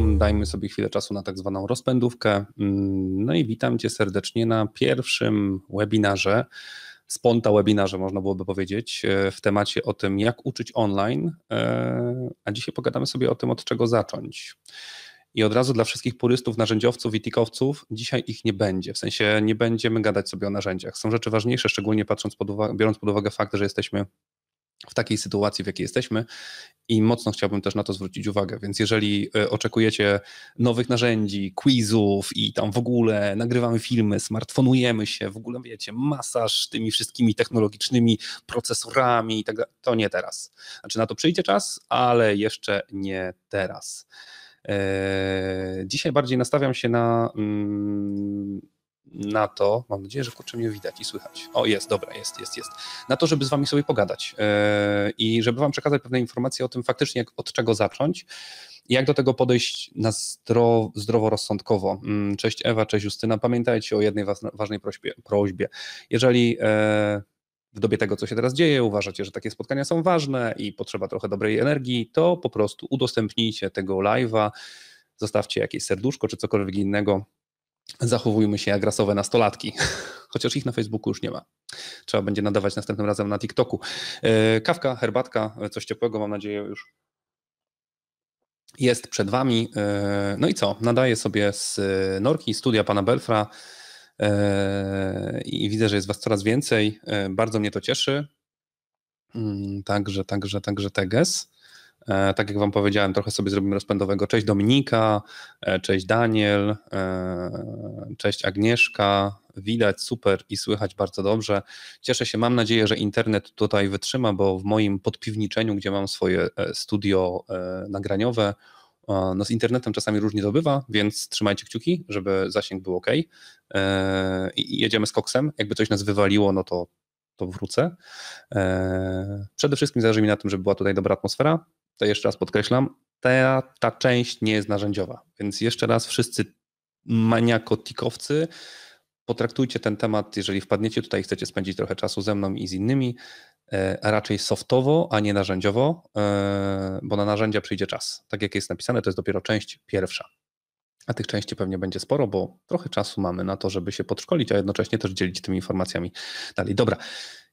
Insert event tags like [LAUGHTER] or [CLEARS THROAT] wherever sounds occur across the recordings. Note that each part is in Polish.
Mm, dajmy sobie chwilę czasu na tak zwaną rozpędówkę. Mm, no i witam Cię serdecznie na pierwszym webinarze, sponta webinarze można byłoby powiedzieć, e, w temacie o tym, jak uczyć online, e, a dzisiaj pogadamy sobie o tym, od czego zacząć. I od razu dla wszystkich purystów, narzędziowców i tikowców, dzisiaj ich nie będzie. W sensie nie będziemy gadać sobie o narzędziach. Są rzeczy ważniejsze, szczególnie patrząc pod uwagę, biorąc pod uwagę fakt, że jesteśmy w takiej sytuacji, w jakiej jesteśmy. I mocno chciałbym też na to zwrócić uwagę. Więc jeżeli e, oczekujecie nowych narzędzi, quizów i tam w ogóle nagrywamy filmy, smartfonujemy się, w ogóle wiecie, masaż tymi wszystkimi technologicznymi procesorami i tak dalej, to nie teraz. Znaczy na to przyjdzie czas, ale jeszcze nie teraz. E, dzisiaj bardziej nastawiam się na mm, na to, mam nadzieję, że kurczę mnie widać i słychać. O, jest, dobra, jest, jest, jest. Na to, żeby z wami sobie pogadać yy, i żeby wam przekazać pewne informacje o tym faktycznie, jak, od czego zacząć, i jak do tego podejść na zdro, zdroworozsądkowo. Mm, cześć Ewa, cześć Justyna. Pamiętajcie o jednej ważnej prośbie. prośbie. Jeżeli e, w dobie tego, co się teraz dzieje, uważacie, że takie spotkania są ważne i potrzeba trochę dobrej energii, to po prostu udostępnijcie tego live'a, zostawcie jakieś serduszko czy cokolwiek innego zachowujmy się jak rasowe nastolatki, [LAUGHS] chociaż ich na Facebooku już nie ma. Trzeba będzie nadawać następnym razem na TikToku. E, kawka, herbatka, coś ciepłego, mam nadzieję już jest przed wami. E, no i co? Nadaję sobie z e, Norki, studia pana Belfra i widzę, że jest was coraz więcej. Bardzo mnie to cieszy. Mm, także, także, także teges. E, tak jak Wam powiedziałem, trochę sobie zrobimy rozpędowego. Cześć Dominika, e, cześć Daniel, e, cześć Agnieszka. Widać super i słychać bardzo dobrze. Cieszę się, mam nadzieję, że internet tutaj wytrzyma, bo w moim podpiwniczeniu, gdzie mam swoje studio nagraniowe, no z internetem czasami różnie to bywa, więc trzymajcie kciuki, żeby zasięg był ok. I jedziemy z koksem. Jakby coś nas wywaliło, no to, to wrócę. Przede wszystkim zależy mi na tym, żeby była tutaj dobra atmosfera to jeszcze raz podkreślam, ta, ta część nie jest narzędziowa. Więc jeszcze raz wszyscy maniakotikowcy, potraktujcie ten temat, jeżeli wpadniecie tutaj chcecie spędzić trochę czasu ze mną i z innymi, a e, raczej softowo, a nie narzędziowo, e, bo na narzędzia przyjdzie czas. Tak jak jest napisane, to jest dopiero część pierwsza. A tych części pewnie będzie sporo, bo trochę czasu mamy na to, żeby się podszkolić, a jednocześnie też dzielić tymi informacjami dalej. Dobra,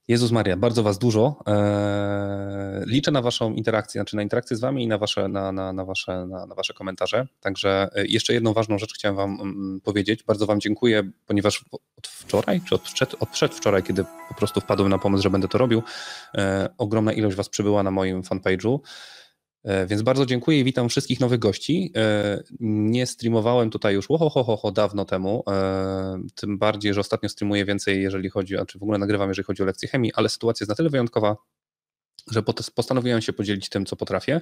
Jezus Maria, bardzo Was dużo. E, liczę na Waszą interakcję, znaczy na interakcję z Wami i na Wasze, na, na, na wasze, na, na, Wasze komentarze. Także e, jeszcze jedną ważną rzecz chciałem Wam mm, mm, powiedzieć. Bardzo Wam dziękuję, ponieważ od wczoraj, czy od, przed, od przedwczoraj, kiedy po prostu wpadłem na pomysł, że będę to robił, e, ogromna ilość Was przybyła na moim fanpage'u. E, więc bardzo dziękuję i witam wszystkich nowych gości. E, nie streamowałem tutaj już ho, dawno temu, e, tym bardziej, że ostatnio streamuję więcej, jeżeli chodzi, a czy w ogóle nagrywam, jeżeli chodzi o lekcje chemii, ale sytuacja jest na tyle wyjątkowa, że postanowiłem się podzielić tym, co potrafię.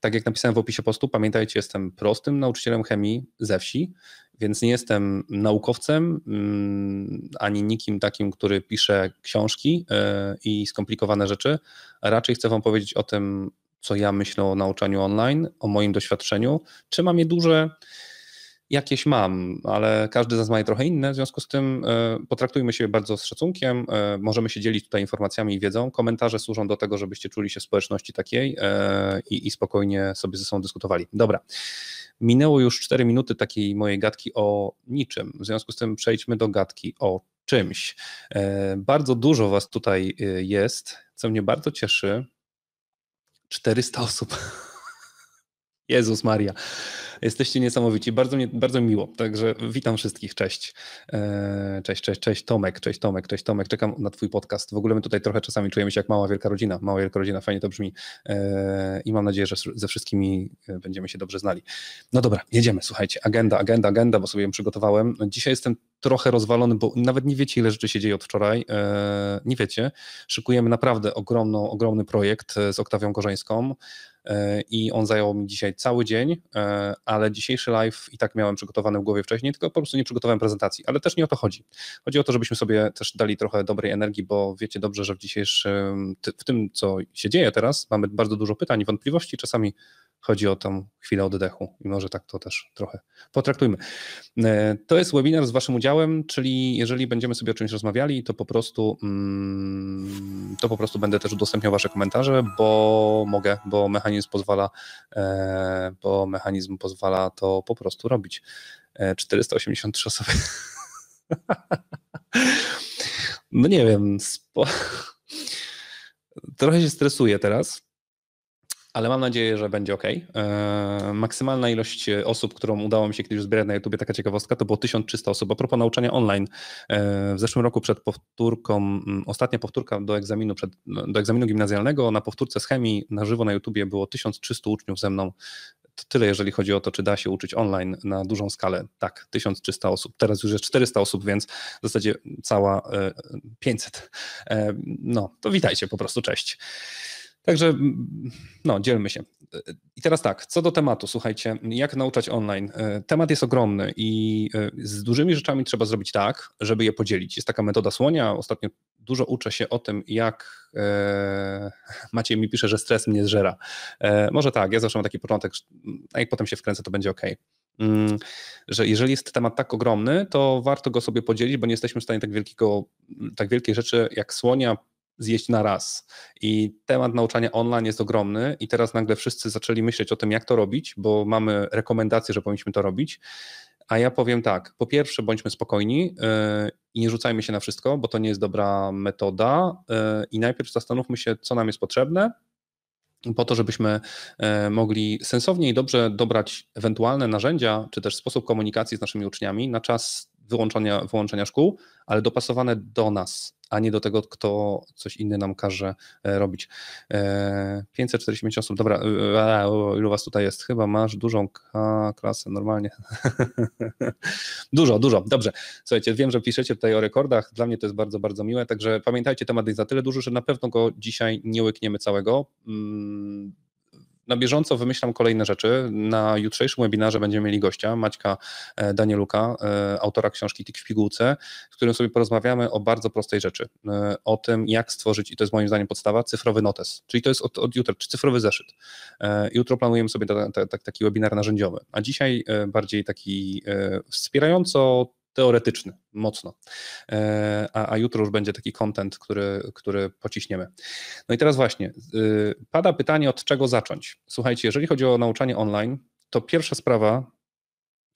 Tak jak napisałem w opisie postu, pamiętajcie, jestem prostym nauczycielem chemii ze wsi, więc nie jestem naukowcem mm, ani nikim takim, który pisze książki i skomplikowane rzeczy. Raczej chcę Wam powiedzieć o tym, co ja myślę o nauczaniu online, o moim doświadczeniu. Czy mam je duże? Jakieś mam, ale każdy z nas ma je trochę inne, w związku z tym e, potraktujmy się bardzo z szacunkiem, e, możemy się dzielić tutaj informacjami i wiedzą. Komentarze służą do tego, żebyście czuli się w społeczności takiej e, i, i spokojnie sobie ze sobą dyskutowali. Dobra, minęło już 4 minuty takiej mojej gadki o niczym, w związku z tym przejdźmy do gadki o czymś. Bardzo dużo Was tutaj jest, co mnie bardzo cieszy. 400 osób. [LAUGHS] Jezus Maria. Jesteście niesamowici. Bardzo, mnie, bardzo miło. Także witam wszystkich. Cześć. E, cześć, cześć, cześć Tomek. Cześć Tomek, cześć Tomek. Czekam na twój podcast. W ogóle my tutaj trochę czasami czujemy się jak mała wielka rodzina. Mała wielka rodzina, fajnie to brzmi. E, I mam nadzieję, że ze wszystkimi e, będziemy się dobrze znali. No dobra, jedziemy. Słuchajcie, agenda, agenda, agenda, bo sobie ją przygotowałem. Dzisiaj jestem trochę rozwalony, bo nawet nie wiecie, ile rzeczy się dzieje od wczoraj. Nie wiecie. Szykujemy naprawdę ogromną, ogromny projekt z Oktawią Korzeńską i on zajął mi dzisiaj cały dzień, ale dzisiejszy live i tak miałem przygotowany w głowie wcześniej, tylko po prostu nie przygotowałem prezentacji, ale też nie o to chodzi. Chodzi o to, żebyśmy sobie też dali trochę dobrej energii, bo wiecie dobrze, że w dzisiejszym, w tym co się dzieje teraz, mamy bardzo dużo pytań i wątpliwości, czasami chodzi o tą chwilę oddechu i może tak to też trochę potraktujmy. E, to jest webinar z Waszym udziałem, czyli jeżeli będziemy sobie o czymś rozmawiali, to po prostu mm, to po prostu będę też udostępniał Wasze komentarze, bo mogę, bo mechanizm pozwala, e, bo mechanizm pozwala pozwala to po prostu robić. 483 e, osoby. [LAUGHS] No nie wiem, spo... trochę się stresuję teraz, ale mam nadzieję, że będzie ok. E, maksymalna ilość osób, którą udało mi się kiedyś zbierać na YouTube, taka ciekawostka, to było 1300 osób. A propos nauczania online, e, w zeszłym roku przed powtórką, mm, ostatnia powtórka do egzaminu, przed, do egzaminu gimnazjalnego, na powtórce z chemii na żywo na YouTube było 1300 uczniów ze mną tyle, jeżeli chodzi o to, czy da się uczyć online na dużą skalę. Tak, 1300 osób, teraz już jest 400 osób, więc w zasadzie cała 500. E, e, no, to witajcie po prostu, cześć. Także no, dzielmy się. I teraz tak, co do tematu, słuchajcie, jak nauczać online? E, temat jest ogromny i e, z dużymi rzeczami trzeba zrobić tak, żeby je podzielić. Jest taka metoda słonia. Ostatnio dużo uczę się o tym, jak e, [LAUGHS] Maciej mi pisze, że stres mnie zżera. Może tak, ja zawsze mam taki początek, a jak potem się wkręcę, to będzie ok mm, że jeżeli jest temat tak ogromny, to warto go sobie podzielić, bo nie jesteśmy w stanie tak, wielkiego, tak wielkiej rzeczy jak słonia zjeść na raz. I temat nauczania online jest ogromny i teraz nagle wszyscy zaczęli myśleć o tym, jak to robić, bo mamy rekomendacje, że powinniśmy to robić. A ja powiem tak, po pierwsze bądźmy spokojni y, i nie rzucajmy się na wszystko, bo to nie jest dobra metoda y, i najpierw zastanówmy się, co nam jest potrzebne, po to, żebyśmy y, mogli sensownie i dobrze dobrać ewentualne narzędzia, czy też sposób komunikacji z naszymi uczniami na czas wyłączenia, wyłączania szkół, ale dopasowane do nas, a nie do tego, kto coś inny nam każe e, robić. 548 e, osób, dobra, e, ilu was tutaj jest? Chyba masz dużą klasę normalnie. [LAUGHS] dużo, dużo, dobrze. Słuchajcie, wiem, że piszecie tutaj o rekordach, dla mnie to jest bardzo, bardzo miłe, także pamiętajcie, temat jest za tyle duży, że na pewno go dzisiaj nie łykniemy całego mm, na bieżąco wymyślam kolejne rzeczy. Na jutrzejszym webinarze będziemy mieli gościa, Maćka e, Danieluka, e, autora książki Tik w pigułce, z którym sobie porozmawiamy o bardzo prostej rzeczy, e, o tym jak stworzyć, i to jest moim zdaniem podstawa, cyfrowy notes, czyli to jest od, od jutra, czy cyfrowy zeszyt. Jutro planujemy sobie ta, ta, ta, taki webinar narzędziowy, a dzisiaj bardziej taki wspierająco teoretyczny, mocno. E, a, a jutro już będzie taki content, który, który pociśniemy. No i teraz właśnie, y, pada pytanie, od czego zacząć? Słuchajcie, jeżeli chodzi o nauczanie online, to pierwsza sprawa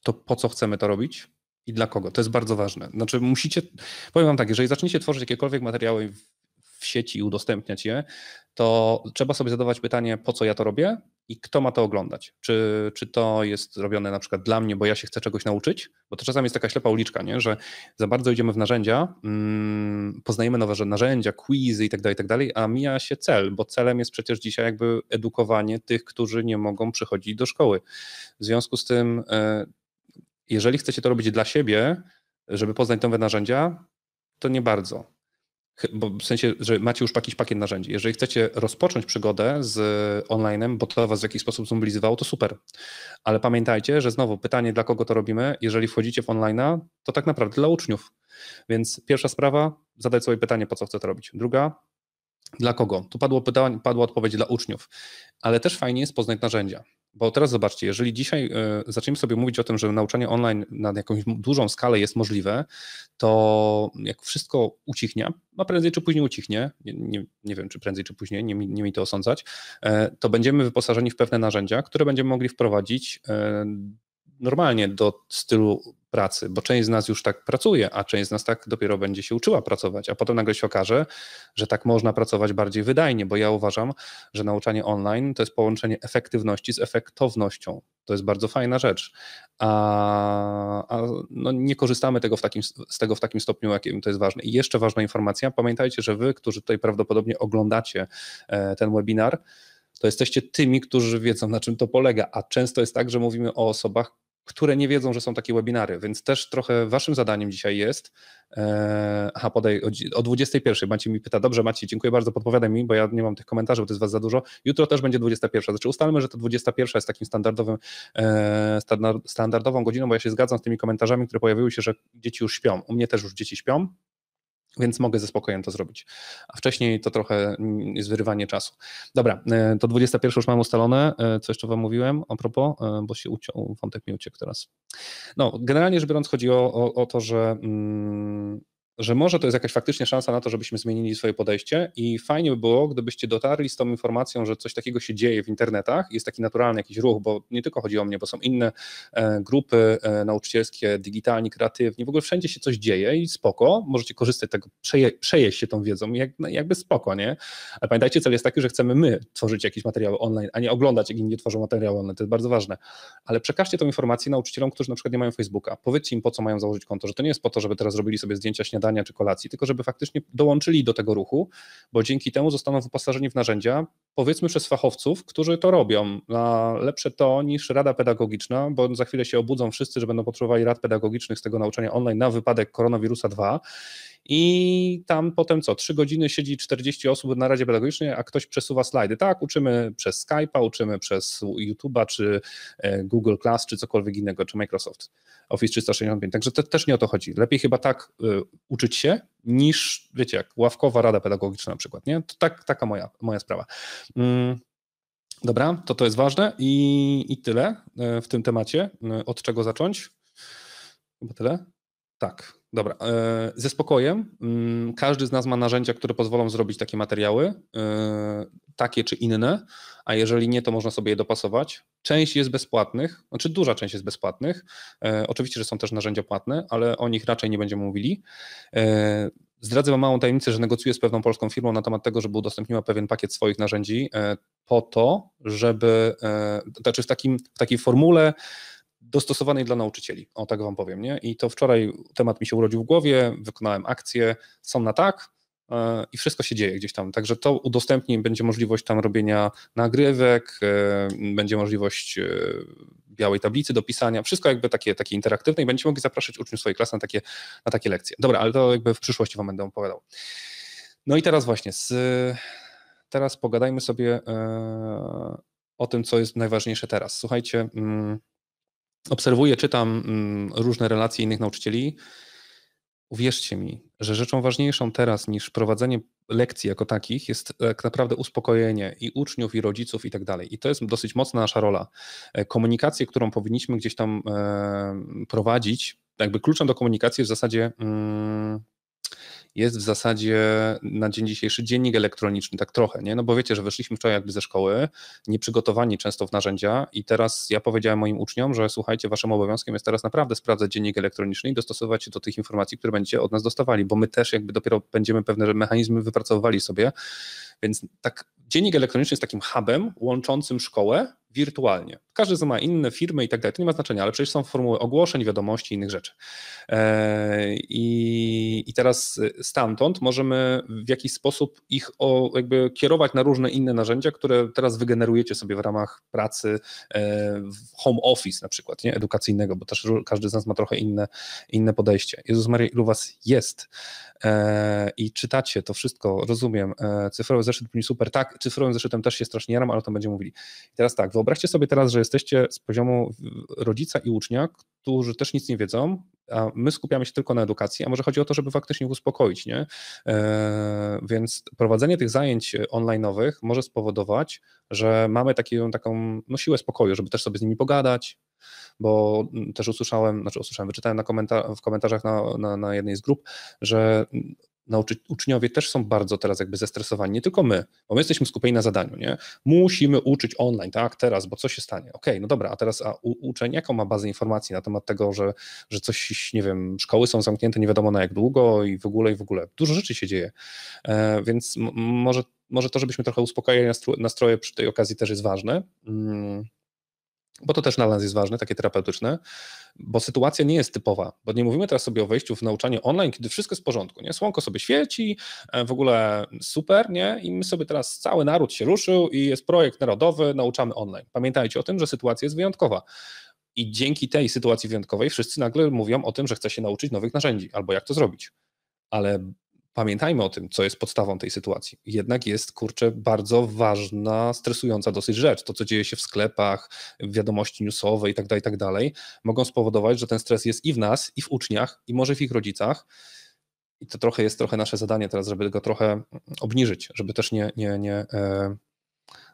to po co chcemy to robić i dla kogo. To jest bardzo ważne. Znaczy, musicie, powiem Wam tak, jeżeli zaczniecie tworzyć jakiekolwiek materiały w sieci i udostępniać je, to trzeba sobie zadawać pytanie, po co ja to robię i kto ma to oglądać. Czy, czy to jest robione na przykład dla mnie, bo ja się chcę czegoś nauczyć? Bo to czasami jest taka ślepa uliczka, nie? że za bardzo idziemy w narzędzia, mm, poznajemy nowe narzędzia, quizy tak i tak dalej. a mija się cel, bo celem jest przecież dzisiaj jakby edukowanie tych, którzy nie mogą przychodzić do szkoły. W związku z tym, e, jeżeli chcecie to robić dla siebie, żeby poznać nowe narzędzia, to nie bardzo bo w sensie, że macie już jakiś pakiet narzędzi. Jeżeli chcecie rozpocząć przygodę z e, onlinem, bo to was w jakiś sposób zmobilizowało, to super. Ale pamiętajcie, że znowu pytanie, dla kogo to robimy? Jeżeli wchodzicie w online'a, to tak naprawdę dla uczniów. Więc pierwsza sprawa, zadać sobie pytanie, po co chcę to robić. Druga, dla kogo? Tu padło pytanie, padła odpowiedź dla uczniów, ale też fajnie jest poznać narzędzia. Bo teraz zobaczcie, jeżeli dzisiaj e, zaczniemy sobie mówić o tym, że nauczanie online na jakąś dużą skalę jest możliwe, to jak wszystko ucichnie, a prędzej czy później ucichnie, nie, nie, nie wiem czy prędzej czy później, nie, nie mi to osądzać, e, to będziemy wyposażeni w pewne narzędzia, które będziemy mogli wprowadzić e, normalnie do stylu pracy, bo część z nas już tak pracuje, a część z nas tak dopiero będzie się uczyła pracować, a potem nagle się okaże, że tak można pracować bardziej wydajnie, bo ja uważam, że nauczanie online to jest połączenie efektywności z efektownością. To jest bardzo fajna rzecz. A, a no nie korzystamy tego w takim, z tego w takim stopniu, jakim to jest ważne. I jeszcze ważna informacja, pamiętajcie, że wy, którzy tutaj prawdopodobnie oglądacie e, ten webinar, to jesteście tymi, którzy wiedzą, na czym to polega. A często jest tak, że mówimy o osobach, które nie wiedzą, że są takie webinary, więc też trochę waszym zadaniem dzisiaj jest. E, aha, podaj o, o 21. Macie mi pyta, dobrze Maciej, dziękuję bardzo, podpowiadaj mi, bo ja nie mam tych komentarzy, bo to jest was za dużo. Jutro też będzie 21. Znaczy ustalmy, że to 21 jest takim standardowym, e, standardową godziną, bo ja się zgadzam z tymi komentarzami, które pojawiły się, że dzieci już śpią. U mnie też już dzieci śpią, więc mogę ze spokojem to zrobić. A wcześniej to trochę mm, jest wyrywanie czasu. Dobra, e, to 21 już mam ustalone, e, co jeszcze wam mówiłem a propos, e, bo się uciął, wątek mi uciekł teraz. No, generalnie rzecz biorąc chodzi o, o, o to, że... Mm, że może to jest jakaś faktycznie szansa na to, żebyśmy zmienili swoje podejście i fajnie by było, gdybyście dotarli z tą informacją, że coś takiego się dzieje w internetach, jest taki naturalny jakiś ruch, bo nie tylko chodzi o mnie, bo są inne e, grupy e, nauczycielskie, digitalni, kreatywni, w ogóle wszędzie się coś dzieje i spoko, możecie korzystać z tego, przeje, przejeść się tą wiedzą, jak, no, jakby spoko, nie? Ale pamiętajcie, cel jest taki, że chcemy my tworzyć jakieś materiały online, a nie oglądać, jak inni tworzą materiały online, to jest bardzo ważne. Ale przekażcie tą informację nauczycielom, którzy na przykład nie mają Facebooka, powiedzcie im, po co mają założyć konto, że to nie jest po to, żeby teraz robili sobie zdjęcia śniadania, śniadania czy kolacji, tylko żeby faktycznie dołączyli do tego ruchu, bo dzięki temu zostaną wyposażeni w narzędzia, powiedzmy przez fachowców, którzy to robią. A lepsze to niż rada pedagogiczna, bo za chwilę się obudzą wszyscy, że będą potrzebowali rad pedagogicznych z tego nauczania online na wypadek koronawirusa 2 i tam potem co, trzy godziny siedzi 40 osób na Radzie Pedagogicznej, a ktoś przesuwa slajdy. Tak, uczymy przez Skype'a, uczymy przez YouTube'a, czy e, Google Class, czy cokolwiek innego, czy Microsoft Office 365. Także to, też nie o to chodzi. Lepiej chyba tak y, uczyć się, niż, wiecie, jak ławkowa Rada Pedagogiczna na przykład, nie? To tak, taka moja, moja sprawa. Mm. Dobra, to to jest ważne i, i tyle e, w tym temacie. Od czego zacząć? Chyba tyle. Tak, Dobra, e, ze spokojem. Mm, każdy z nas ma narzędzia, które pozwolą zrobić takie materiały, e, takie czy inne, a jeżeli nie, to można sobie je dopasować. Część jest bezpłatnych, znaczy duża część jest bezpłatnych. E, oczywiście, że są też narzędzia płatne, ale o nich raczej nie będziemy mówili. Zdradzę Wam małą tajemnicę, że negocjuję z pewną polską firmą na temat tego, żeby udostępniła pewien pakiet swoich narzędzi po to, żeby, znaczy w, takim, w takiej formule, dostosowanej dla nauczycieli, o tak wam powiem, nie? I to wczoraj temat mi się urodził w głowie, wykonałem akcję, są na tak, e, i wszystko się dzieje gdzieś tam. Także to udostępni, będzie możliwość tam robienia nagrywek, e, będzie możliwość e, białej tablicy do pisania, wszystko jakby takie, takie interaktywne i będziecie mogli zapraszać uczniów swojej klasy na takie, na takie lekcje. Dobra, ale to jakby w przyszłości wam będę opowiadał. No i teraz właśnie, z, teraz pogadajmy sobie o tym, co jest najważniejsze teraz. Słuchajcie, mm, obserwuję, czytam mm, różne relacje innych nauczycieli. Uwierzcie mi, że rzeczą ważniejszą teraz niż prowadzenie lekcji jako takich jest e, tak naprawdę uspokojenie i uczniów, i rodziców, i tak dalej. I to jest dosyć mocna nasza rola. E, komunikację, którą powinniśmy gdzieś tam e, prowadzić, jakby kluczem do komunikacji w zasadzie. Mm, jest w zasadzie na dzień dzisiejszy dziennik elektroniczny, tak trochę, nie? No bo wiecie, że wyszliśmy wczoraj jakby ze szkoły, nieprzygotowani często w narzędzia i teraz ja powiedziałem moim uczniom, że słuchajcie, waszym obowiązkiem jest teraz naprawdę sprawdzać dziennik elektroniczny i dostosować się do tych informacji, które będziecie od nas dostawali, bo my też jakby dopiero będziemy pewne mechanizmy wypracowywali sobie, więc tak dziennik elektroniczny jest takim hubem łączącym szkołę wirtualnie. Każdy z ma inne firmy i tak dalej, to nie ma znaczenia, ale przecież są formuły ogłoszeń, wiadomości i innych rzeczy. E, I, I teraz e, stamtąd możemy w jakiś sposób ich o, jakby kierować na różne inne narzędzia, które teraz wygenerujecie sobie w ramach pracy e, w home office na przykład, nie? edukacyjnego, bo też każdy z nas ma trochę inne, inne podejście. Jezus Maria, ilu was jest i czytacie to wszystko, rozumiem, cyfrowy zeszyt brzmi super, tak, cyfrowym zeszytem też się strasznie jaram, ale o tym będziemy mówili. I teraz tak, wyobraźcie sobie teraz, że jesteście z poziomu rodzica i ucznia, którzy też nic nie wiedzą, a my skupiamy się tylko na edukacji, a może chodzi o to, żeby faktycznie uspokoić, nie? E, więc prowadzenie tych zajęć online'owych może spowodować, że mamy taką, taką no, siłę spokoju, żeby też sobie z nimi pogadać, bo też usłyszałem, znaczy usłyszałem, wyczytałem na komentar w komentarzach na, na, na jednej z grup, że nauczy- uczniowie też są bardzo teraz jakby zestresowani, nie tylko my, bo my jesteśmy skupieni na zadaniu, nie? Musimy uczyć online, tak, teraz, bo co się stanie? Okej, okay, no dobra, a teraz a u- uczeń jaką ma bazę informacji na temat tego, że, że coś, nie wiem, szkoły są zamknięte nie wiadomo na jak długo i w ogóle, i w ogóle. Dużo rzeczy się dzieje, e, więc m- może, może to, żebyśmy trochę uspokajali nastro- nastroje przy tej okazji też jest ważne. Mm bo to też dla nas jest ważne, takie terapeutyczne, bo sytuacja nie jest typowa, bo nie mówimy teraz sobie o wejściu w nauczanie online, kiedy wszystko jest w porządku, nie? Słonko sobie świeci, e, w ogóle super, nie? I my sobie teraz, cały naród się ruszył i jest projekt narodowy, nauczamy online. Pamiętajcie o tym, że sytuacja jest wyjątkowa. I dzięki tej sytuacji wyjątkowej wszyscy nagle mówią o tym, że chce się nauczyć nowych narzędzi albo jak to zrobić. Ale pamiętajmy o tym, co jest podstawą tej sytuacji. Jednak jest, kurczę, bardzo ważna, stresująca dosyć rzecz. To, co dzieje się w sklepach, wiadomości newsowe itd., tak itd., tak mogą spowodować, że ten stres jest i w nas, i w uczniach, i może w ich rodzicach. I to trochę jest trochę nasze zadanie teraz, żeby go trochę obniżyć, żeby też nie, nie, nie e,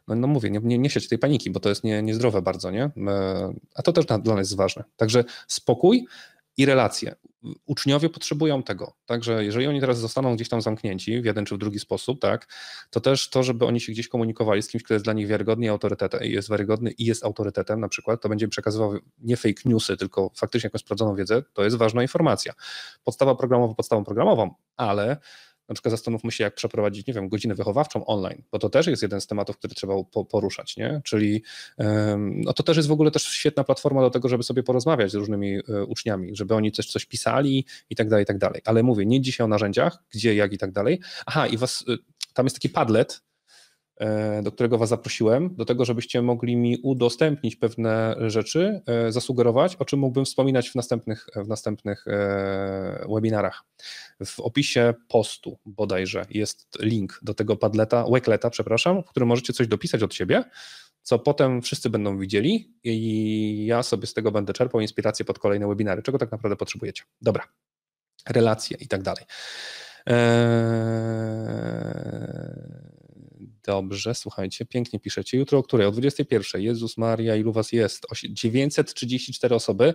no, no mówię, nie, nie, nie sieć tej paniki, bo to jest nie, niezdrowe bardzo, nie? E, a to też dla nas jest ważne. Także spokój, i relacje. Uczniowie potrzebują tego, także jeżeli oni teraz zostaną gdzieś tam zamknięci w jeden czy w drugi sposób, tak, to też to, żeby oni się gdzieś komunikowali z kimś, kto jest dla nich wiarygodny i autorytetem, jest wiarygodny i jest autorytetem na przykład, to będzie przekazywał nie fake newsy, tylko faktycznie jakąś sprawdzoną wiedzę, to jest ważna informacja. Podstawa programowa podstawą programową, ale na przykład zastanówmy się, jak przeprowadzić, nie wiem, godzinę wychowawczą online, bo to też jest jeden z tematów, który trzeba po, poruszać, nie? Czyli no to też jest w ogóle też świetna platforma do tego, żeby sobie porozmawiać z różnymi e, uczniami, żeby oni coś, coś pisali i tak dalej, i tak dalej. Ale mówię, nie dzisiaj o narzędziach, gdzie, jak i tak dalej. Aha, i was, e, tam jest taki Padlet, E, do którego Was zaprosiłem, do tego, żebyście mogli mi udostępnić pewne rzeczy, e, zasugerować, o czym mógłbym wspominać w następnych, w następnych e, webinarach. W opisie postu bodajże jest link do tego padleta, wekleta, przepraszam, w którym możecie coś dopisać od siebie, co potem wszyscy będą widzieli i ja sobie z tego będę czerpał inspirację pod kolejne webinary, czego tak naprawdę potrzebujecie. Dobra, relacje i tak dalej. Eee Dobrze, słuchajcie, pięknie piszecie. Jutro o której? O 21. Jezus Maria, ilu was jest? 934 osoby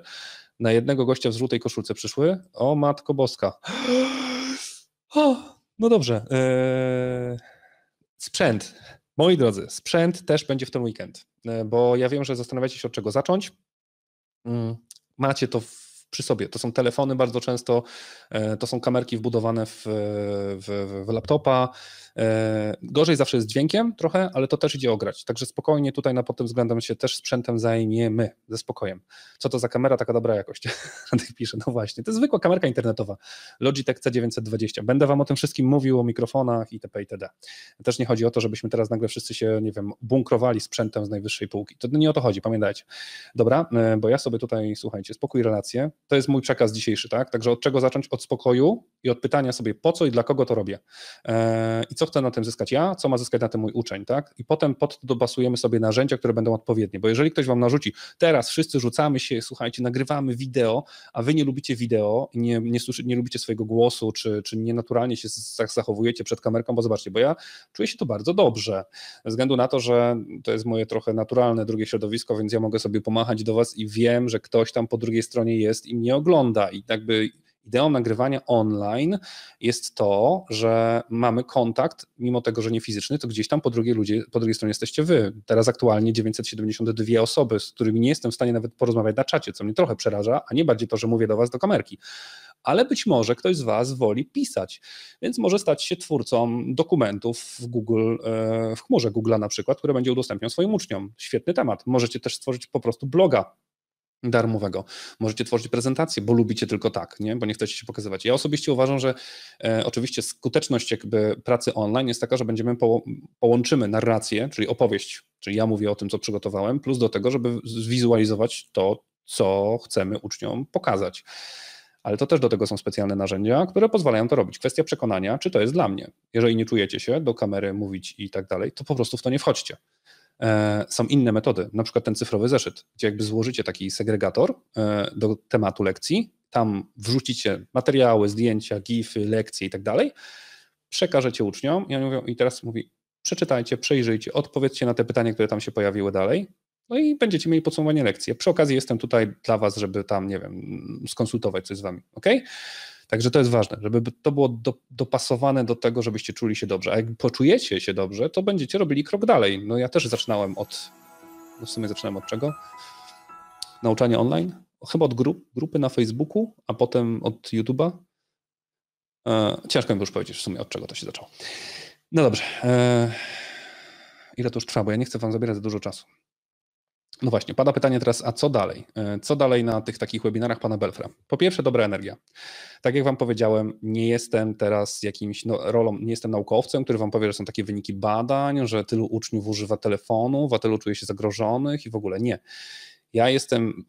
na jednego gościa w żółtej koszulce przyszły. O Matko Boska. [GASPS] O, no dobrze. Eee, sprzęt. Moi drodzy, sprzęt też będzie w ten weekend, e, bo ja wiem, że zastanawiacie się od czego zacząć. Mm, macie to w przy sobie. To są telefony bardzo często, e, to są kamerki wbudowane w, e, w, w laptopa. E, gorzej zawsze jest dźwiękiem trochę, ale to też idzie ograć. Także spokojnie tutaj na pod tym względem się też sprzętem zajmiemy ze spokojem. Co to za kamera, taka dobra jakość? [LAUGHS] Radek pisze, no właśnie, to jest zwykła kamerka internetowa Logitech C920. Będę wam o tym wszystkim mówił, o mikrofonach itp. itd. Też nie chodzi o to, żebyśmy teraz nagle wszyscy się, nie wiem, bunkrowali sprzętem z najwyższej półki. To nie o to chodzi, pamiętajcie. Dobra, bo ja sobie tutaj, słuchajcie, spokój relacje, to jest mój przekaz dzisiejszy, tak? Także od czego zacząć? Od spokoju i od pytania sobie, po co i dla kogo to robię. E, I co chcę na tym zyskać ja, co ma zyskać na tym mój uczeń, tak? I potem pod to dopasujemy sobie narzędzia, które będą odpowiednie. Bo jeżeli ktoś wam narzuci, teraz wszyscy rzucamy się, słuchajcie, nagrywamy wideo, a wy nie lubicie wideo, nie, nie, słyszy, nie lubicie swojego głosu, czy, czy nienaturalnie się zachowujecie przed kamerką, bo zobaczcie, bo ja czuję się tu bardzo dobrze. Ze względu na to, że to jest moje trochę naturalne drugie środowisko, więc ja mogę sobie pomachać do was i wiem, że ktoś tam po drugiej stronie jest im nie ogląda. I jakby ideą nagrywania online jest to, że mamy kontakt, mimo tego, że nie fizyczny, to gdzieś tam po drugiej, ludzie, po drugiej stronie jesteście wy. Teraz aktualnie 972 osoby, z którymi nie jestem w stanie nawet porozmawiać na czacie, co mnie trochę przeraża, a nie bardziej to, że mówię do was do kamerki. Ale być może ktoś z was woli pisać, więc może stać się twórcą dokumentów w Google, e, w chmurze Googlea na przykład, które będzie udostępniał swoim uczniom. Świetny temat. Możecie też stworzyć po prostu bloga darmowego. Możecie tworzyć prezentacje, bo lubicie tylko tak, nie? bo nie chcecie się pokazywać. Ja osobiście uważam, że e, oczywiście skuteczność jakby pracy online jest taka, że będziemy połączymy narrację, czyli opowieść, czyli ja mówię o tym, co przygotowałem, plus do tego, żeby zwizualizować to, co chcemy uczniom pokazać. Ale to też do tego są specjalne narzędzia, które pozwalają to robić. Kwestia przekonania, czy to jest dla mnie. Jeżeli nie czujecie się do kamery mówić i tak dalej, to po prostu w to nie wchodźcie. E, są inne metody, na przykład ten cyfrowy zeszyt, gdzie jakby złożycie taki segregator e, do tematu lekcji, tam wrzucicie materiały, zdjęcia, gify, lekcje i tak dalej, przekażecie uczniom i oni mówią, i teraz mówi, przeczytajcie, przejrzyjcie, odpowiedzcie na te pytania, które tam się pojawiły dalej, no i będziecie mieli podsumowanie lekcji. Przy okazji jestem tutaj dla Was, żeby tam, nie wiem, skonsultować coś z Wami, ok? Także to jest ważne, żeby to było do, dopasowane do tego, żebyście czuli się dobrze. A jak poczujecie się dobrze, to będziecie robili krok dalej. No ja też zaczynałem od, no w sumie zaczynałem od czego? Nauczanie online? Chyba od grup, grupy na Facebooku, a potem od YouTube'a. E, ciężko mi już powiedzieć w sumie od czego to się zaczęło. No dobrze. E, ile to już trwa, bo ja nie chcę wam zabierać za dużo czasu. No właśnie, pada pytanie teraz, a co dalej? E, co dalej na tych takich webinarach pana Belfra? Po pierwsze, dobra energia. Tak jak wam powiedziałem, nie jestem teraz jakimś no, rolą, nie jestem naukowcem, który wam powie, że są takie wyniki badań, że tylu uczniów używa telefonu, a tylu czuje się zagrożonych i w ogóle nie. Ja jestem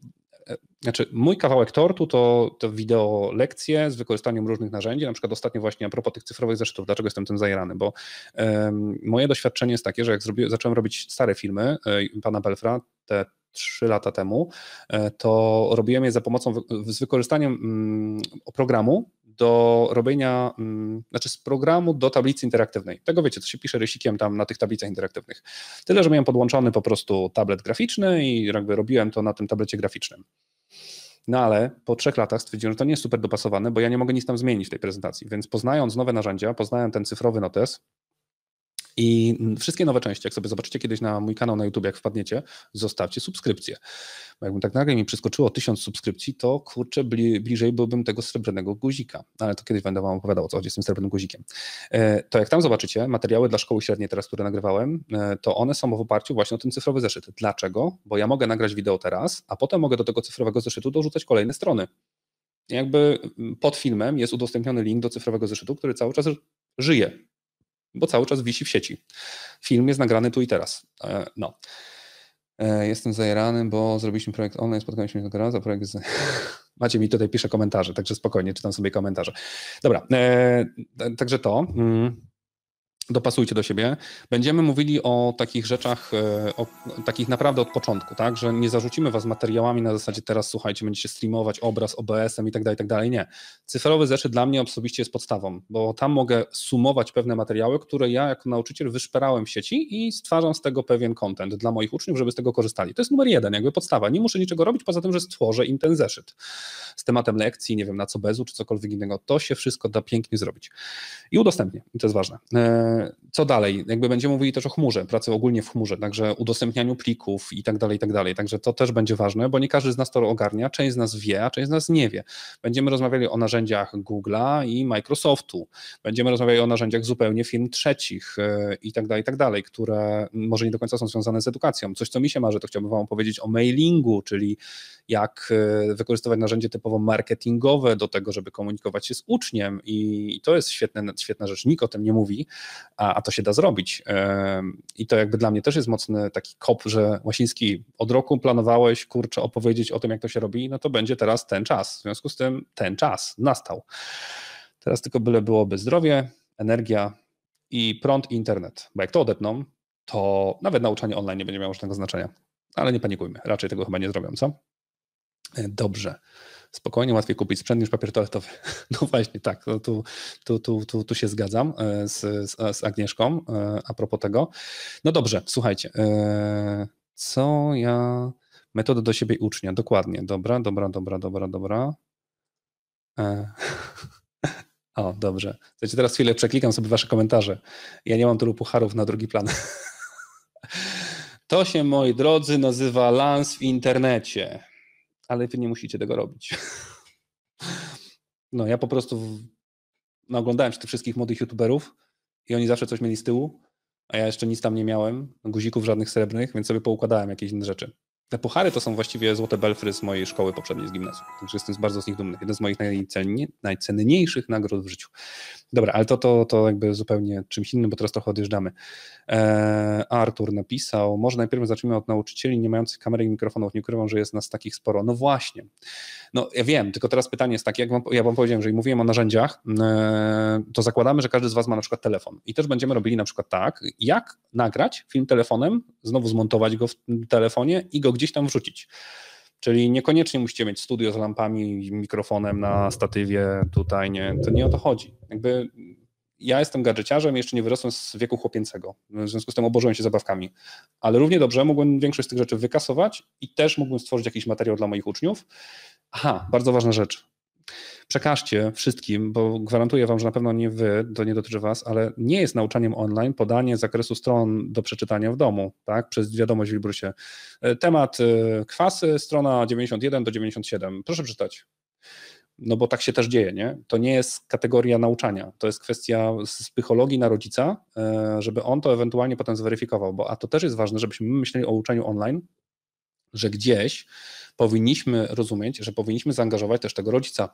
znaczy mój kawałek tortu to, to wideo lekcje z wykorzystaniem różnych narzędzi, na przykład ostatnio właśnie a propos tych cyfrowych zeszytów, dlaczego jestem tym zajrany, bo um, moje doświadczenie jest takie, że jak zacząłem robić stare filmy e, pana Belfra, te trzy lata temu, e, to robiłem je za pomocą, z wykorzystaniem mm, programu, do robienia, mm, znaczy z programu do tablicy interaktywnej. Tego wiecie, co się pisze rysikiem tam na tych tablicach interaktywnych. Tyle, że miałem podłączony po prostu tablet graficzny i jakby robiłem to na tym tablecie graficznym. No ale po trzech latach stwierdziłem, że to nie jest super dopasowane, bo ja nie mogę nic tam zmienić w tej prezentacji. Więc poznając nowe narzędzia, poznałem ten cyfrowy notes, i wszystkie nowe części, jak sobie zobaczycie kiedyś na mój kanał na YouTube, jak wpadniecie, zostawcie subskrypcję. Bo jakbym tak nagle mi przeskoczyło tysiąc subskrypcji, to kurczę, bli, bliżej byłbym tego srebrnego guzika. No, ale to kiedyś będę Wam opowiadał, o co chodzi z tym srebrnym guzikiem. E, to jak tam zobaczycie, materiały dla szkoły średniej teraz, które nagrywałem, e, to one są w oparciu właśnie o ten cyfrowy zeszyt. Dlaczego? Bo ja mogę nagrać wideo teraz, a potem mogę do tego cyfrowego zeszytu dorzucać kolejne strony. Jakby pod filmem jest udostępniony link do cyfrowego zeszytu, który cały czas żyje bo cały czas wisi w sieci. Film jest nagrany tu i teraz. E, no. E, jestem zajerany, bo zrobiliśmy projekt online, spotkaliśmy się do za projekt z... [LAUGHS] Macie mi tutaj pisze komentarze, także spokojnie czytam sobie komentarze. Dobra, e, także to. Mm dopasujcie do siebie. Będziemy mówili o takich rzeczach, e, o takich naprawdę od początku, tak? Że nie zarzucimy was materiałami na zasadzie teraz słuchajcie, będziecie streamować obraz OBS-em i tak dalej, i tak dalej. Nie. Cyfrowy zeszyt dla mnie osobiście jest podstawą, bo tam mogę sumować pewne materiały, które ja jako nauczyciel wyszperałem w sieci i stwarzam z tego pewien content dla moich uczniów, żeby z tego korzystali. To jest numer jeden, jakby podstawa. Nie muszę niczego robić poza tym, że stworzę im ten zeszyt z tematem lekcji, nie wiem, na co bezu czy cokolwiek innego. To się wszystko da pięknie zrobić. I udostępnię, i to jest ważne e, co dalej? Jakby będziemy mówili też o chmurze, pracy ogólnie w chmurze, także udostępnianiu plików i tak dalej, i tak dalej. Także to też będzie ważne, bo nie każdy z nas to ogarnia, część z nas wie, a część z nas nie wie. Będziemy rozmawiali o narzędziach Google'a i Microsoftu, będziemy rozmawiali o narzędziach zupełnie firm trzecich e, i tak dalej, i tak dalej, które może nie do końca są związane z edukacją. Coś, co mi się marzy, to chciałbym Wam opowiedzieć o mailingu, czyli jak e, wykorzystywać narzędzie typowo marketingowe do tego, żeby komunikować się z uczniem i to jest świetne, świetna rzecz, nikt o tym nie mówi, a, a to się da zrobić. I to jakby dla mnie też jest mocny taki kop, że Łasiński, od roku planowałeś, kurczę, opowiedzieć o tym, jak to się robi, no to będzie teraz ten czas. W związku z tym ten czas nastał. Teraz tylko byle byłoby zdrowie, energia i prąd i internet, bo jak to odetną, to nawet nauczanie online nie będzie miało żadnego znaczenia. Ale nie panikujmy, raczej tego chyba nie zrobią, co? E, dobrze spokojnie łatwiej kupić sprzęt niż papier toaletowy. [LAUGHS] No właśnie, tak, no tu, tu, tu, tu, tu się zgadzam e, z, z, z Agnieszką e, a propos tego. No dobrze, słuchajcie, e, co ja... Metoda do siebie ucznia, dokładnie. Dobra, dobra, dobra, dobra, dobra. [LAUGHS] O, dobrze. Słuchajcie, teraz chwilę przeklikam sobie wasze komentarze. Ja nie mam tylu pucharów na drugi plan. [LAUGHS] To się, moi drodzy, nazywa lans w internecie ale wy nie musicie tego robić. No ja po prostu w... no, oglądałem się tych wszystkich młodych youtuberów i oni zawsze coś mieli z tyłu, a ja jeszcze nic tam nie miałem, guzików żadnych srebrnych, więc sobie poukładałem jakieś inne rzeczy. Te puchary to są właściwie złote belfry z mojej szkoły poprzedniej, z gimnazjum. Także jestem bardzo z nich dumny. Jeden z moich najcenniejszych nagród w życiu. Dobra, ale to, to, to jakby zupełnie czymś innym, bo teraz trochę odjeżdżamy. Eee, Artur napisał, może najpierw zacznijmy od nauczycieli nie mających kamery i mikrofonów. Nie ukrywam, że jest nas takich sporo. No właśnie. No ja wiem, tylko teraz pytanie jest takie, jak wam, ja wam powiedziałem, że mówiłem o narzędziach, eee, to zakładamy, że każdy z was ma na przykład telefon. I też będziemy robili na przykład tak, jak nagrać film telefonem, znowu zmontować go w telefonie i go gdzieś tam wrzucić. Czyli niekoniecznie musicie mieć studio z lampami, mikrofonem na mhm. statywie tutaj, nie, to nie o to chodzi. Jakby ja jestem gadżeciarzem, jeszcze nie wyrosłem z wieku chłopięcego, w związku z tym obożyłem się zabawkami, ale równie dobrze mógłbym większość z tych rzeczy wykasować i też mógłbym stworzyć jakiś materiał dla moich uczniów. Aha, bardzo ważna rzecz przekażcie wszystkim, bo gwarantuję wam, że na pewno nie wy, to nie dotyczy was, ale nie jest nauczaniem online podanie zakresu stron do przeczytania w domu, tak, przez wiadomość w Librusie. E, temat e, kwasy, strona 91 do 97. Proszę przeczytać no bo tak się też dzieje, nie? To nie jest kategoria nauczania, to jest kwestia z psychologii na rodzica, e, żeby on to ewentualnie potem zweryfikował, bo a to też jest ważne, żebyśmy myśleli o uczeniu online, że gdzieś powinniśmy rozumieć, że powinniśmy zaangażować też tego rodzica,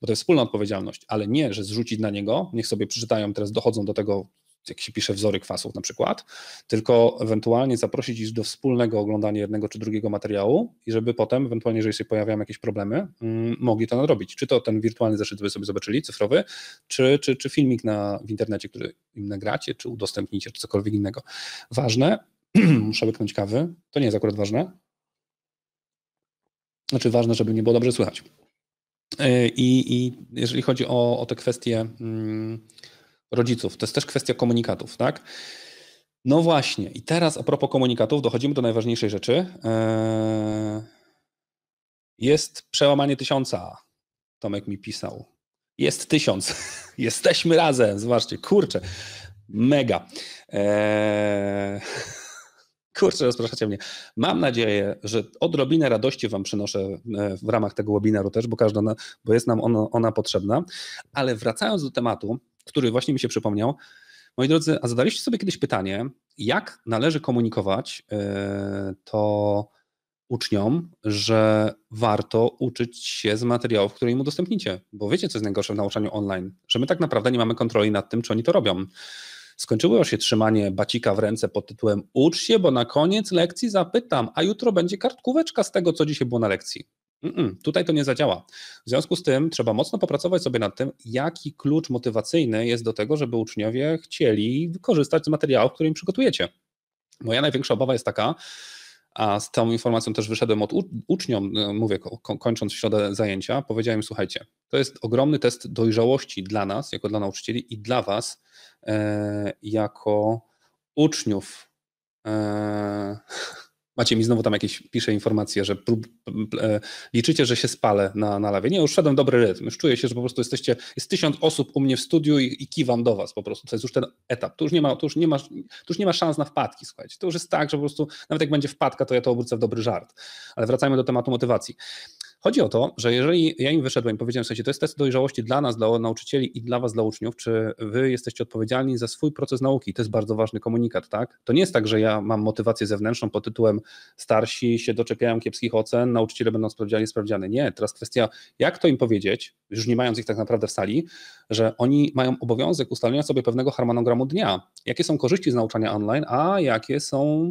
bo to jest wspólna odpowiedzialność, ale nie, że zrzucić na niego, niech sobie przeczytają, teraz dochodzą do tego, jak się pisze, wzory kwasów na przykład, tylko ewentualnie zaprosić ich do wspólnego oglądania jednego czy drugiego materiału i żeby potem, ewentualnie, jeżeli się pojawiają jakieś problemy, mm, mogli to nadrobić. Czy to ten wirtualny zeszyt, który sobie zobaczyli, cyfrowy, czy, czy, czy filmik na, w internecie, który im nagracie, czy udostępnicie, czy cokolwiek innego. Ważne, [CLEARS THROAT] muszę wyknąć kawy, to nie jest akurat ważne, znaczy ważne, żeby mnie było dobrze słychać. E, I, i jeżeli chodzi o, o te kwestie mm, rodziców, to jest też kwestia komunikatów, tak? No właśnie, i teraz a propos komunikatów, dochodzimy do najważniejszej rzeczy. E, jest przełamanie tysiąca. Tomek mi pisał. Jest tysiąc. [LAUGHS] Jesteśmy razem. Zobaczcie, kurczę. Mega. Eee... [LAUGHS] Kurczę, rozpraszacie mnie. Mam nadzieję, że odrobinę radości wam przynoszę e, w ramach tego webinaru też, bo, każda, bo jest nam ona, ona potrzebna. Ale wracając do tematu, który właśnie mi się przypomniał, moi drodzy, a zadaliście sobie kiedyś pytanie, jak należy komunikować e, to uczniom, że warto uczyć się z materiałów, które im udostępnicie. Bo wiecie, co jest najgorsze w nauczaniu online? Że my tak naprawdę nie mamy kontroli nad tym, czy oni to robią. Skończyło się trzymanie bacika w ręce pod tytułem Ucz się, bo na koniec lekcji zapytam, a jutro będzie kartkóweczka z tego, co dzisiaj było na lekcji. Mm-mm, tutaj to nie zadziała. W związku z tym trzeba mocno popracować sobie nad tym, jaki klucz motywacyjny jest do tego, żeby uczniowie chcieli korzystać z materiałów, które im przygotujecie. Moja największa obawa jest taka, a z tą informacją też wyszedłem od uczniom, e, mówię, kończąc w środę zajęcia, powiedziałem, słuchajcie, to jest ogromny test dojrzałości dla nas, jako dla nauczycieli i dla was, e, jako uczniów. E, Macie mi znowu tam jakieś, pisze informacje, że prób, e, liczycie, że się spalę na, na lawie. Nie, już szedłem dobry rytm. Już czuję się, że po prostu jesteście, jest tysiąc osób u mnie w studiu i, i kiwam do was po prostu. To jest już ten etap. Tu już nie ma, to już nie ma, to już nie ma szans na wpadki, słuchajcie. To już jest tak, że po prostu nawet jak będzie wpadka, to ja to obrócę w dobry żart. Ale wracajmy do tematu motywacji. Chodzi o to, że jeżeli ja im wyszedłem i powiedziałem, w sensie, to jest test dojrzałości dla nas, dla nauczycieli i dla was, dla uczniów, czy wy jesteście odpowiedzialni za swój proces nauki. To jest bardzo ważny komunikat, tak? To nie jest tak, że ja mam motywację zewnętrzną pod tytułem starsi się doczepiają kiepskich ocen, nauczyciele będą sprawdziani, sprawdziany. Nie, teraz kwestia, jak to im powiedzieć, już nie mając ich tak naprawdę w sali, że oni mają obowiązek ustalenia sobie pewnego harmonogramu dnia. Jakie są korzyści z nauczania online, a jakie są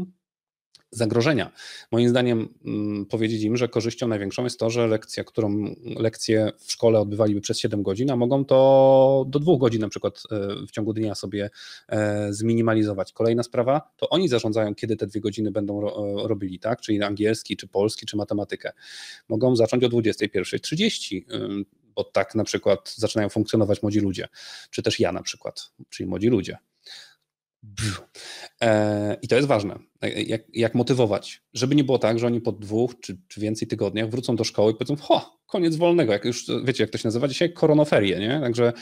zagrożenia. Moim zdaniem mm, powiedzieć im, że korzyścią największą jest to, że lekcja, którą lekcje w szkole odbywaliby przez 7 godzin, a mogą to do 2 godzin na przykład e, w ciągu dnia sobie e, zminimalizować. Kolejna sprawa, to oni zarządzają, kiedy te dwie godziny będą e, robili, tak? Czyli angielski, czy polski, czy matematykę. Mogą zacząć o 21.30 bo tak na przykład zaczynają funkcjonować młodzi ludzie, czy też ja na przykład, czyli młodzi ludzie. E, I to jest ważne, e, e, jak, jak, motywować, żeby nie było tak, że oni po dwóch czy, czy więcej tygodniach wrócą do szkoły i powiedzą, ho, koniec wolnego, jak już wiecie, jak to się nazywa dzisiaj, koronoferie, nie? Także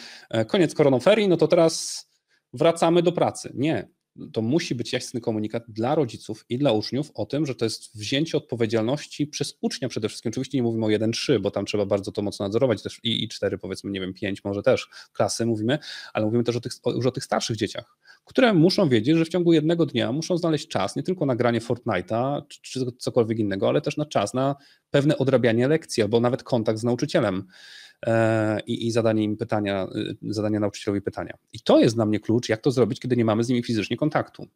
koniec koronoferii, no to teraz wracamy do pracy. Nie, to musi być jasny komunikat dla rodziców i dla uczniów o tym, że to jest wzięcie odpowiedzialności przez ucznia przede wszystkim. Oczywiście nie mówimy o 1-3, bo tam trzeba bardzo to mocno nadzorować też i, i 4 powiedzmy, nie wiem, 5 może też klasy mówimy, ale mówimy też o tych, o, już o tych starszych dzieciach, które muszą wiedzieć, że w ciągu jednego dnia muszą znaleźć czas nie tylko na granie Fortnite'a czy, czy cokolwiek innego, ale też na czas na pewne odrabianie lekcji albo nawet kontakt z nauczycielem. E, i, i zadanie im pytania, e, zadanie nauczycielowi pytania. I to jest dla mnie klucz, jak to zrobić, kiedy nie mamy z nimi fizycznie kontaktu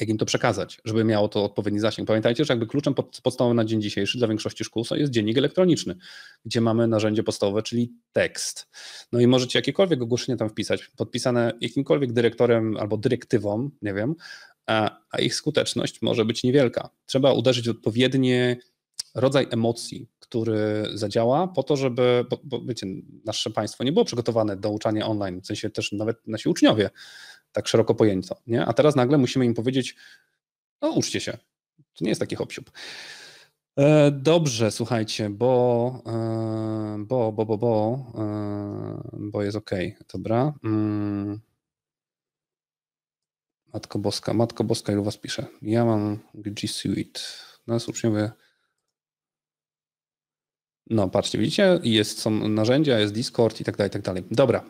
jak im to przekazać, żeby miało to odpowiedni zasięg. Pamiętajcie, że jakby kluczem pod, podstawowym na dzień dzisiejszy dla większości szkół jest dziennik elektroniczny, gdzie mamy narzędzie podstawowe, czyli tekst. No i możecie jakiekolwiek ogłoszenie tam wpisać, podpisane jakimkolwiek dyrektorem albo dyrektywą, nie wiem, a, a ich skuteczność może być niewielka. Trzeba uderzyć w odpowiedni rodzaj emocji, który zadziała, po to, żeby, bo, bo wiecie, nasze państwo nie było przygotowane do uczenia online, w sensie też nawet nasi uczniowie, tak szeroko pojęto, nie? A teraz nagle musimy im powiedzieć, no uczcie się, to nie jest taki hop -siup. E, dobrze, słuchajcie, e, bo, bo, bo, bo, bo, e, bo jest ok, dobra. Mm. Matko Boska, Matko Boska, ilu was pisze? Ja mam G Suite. Nas uczniowie no, patrzcie, widzicie, jest, są narzędzia, jest Discord i tak dalej, i tak dalej. Dobra.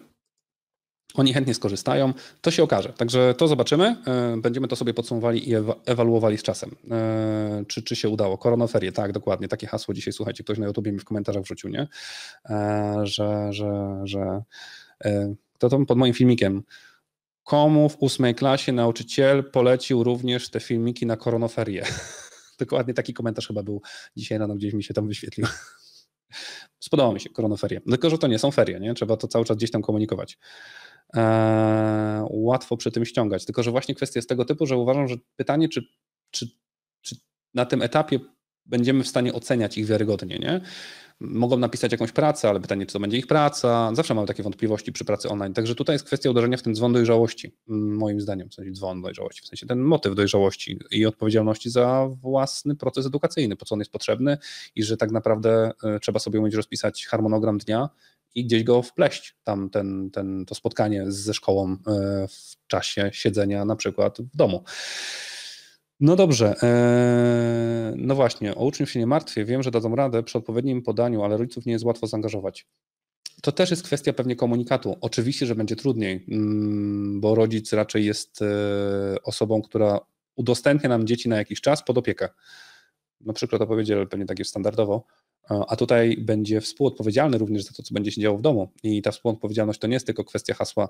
Oni chętnie skorzystają, to się okaże. Także to zobaczymy. E, będziemy to sobie podsumowali i ewaluowali z czasem. E, czy, czy się udało? Koronaferie, tak, dokładnie. Takie hasło dzisiaj, słuchajcie, ktoś na YouTubie mi w komentarzach wrzucił, nie? E, że, że, że. Kto tam pod moim filmikiem? Komu w ósmej klasie nauczyciel polecił również te filmiki na koronaferie? [LAUGHS] Dokładnie taki komentarz chyba był dzisiaj rano, gdzieś mi się tam wyświetlił. Spodoba mi się koronaferie. Tylko, że to nie są ferie, nie? Trzeba to cały czas gdzieś tam komunikować. Eee, łatwo przy tym ściągać. Tylko, że właśnie kwestia jest tego typu, że uważam, że pytanie, czy, czy, czy na tym etapie będziemy w stanie oceniać ich wiarygodnie, nie? Mogą napisać jakąś pracę, ale pytanie, czy to będzie ich praca. Zawsze mam takie wątpliwości przy pracy online. Także tutaj jest kwestia uderzenia w ten dzwon dojrzałości, moim zdaniem, w sensie dzwon dojrzałości, w sensie ten motyw dojrzałości i odpowiedzialności za własny proces edukacyjny, po co on jest potrzebny i że tak naprawdę e, trzeba sobie umieć rozpisać harmonogram dnia i gdzieś go wpleść, tam ten, ten, to spotkanie ze szkołą e, w czasie siedzenia na przykład w domu. No dobrze, e, no właśnie, o uczniów się nie martwię, wiem, że dadzą radę przy odpowiednim podaniu, ale rodziców nie jest łatwo zaangażować. To też jest kwestia pewnie komunikatu. Oczywiście, że będzie trudniej, mm, bo rodzic raczej jest e, osobą, która udostępnia nam dzieci na jakiś czas pod opiekę. No przykro to powiedzieć, ale pewnie tak jest standardowo. A tutaj będzie współodpowiedzialny również za to, co będzie się działo w domu. I ta współodpowiedzialność to nie jest tylko kwestia hasła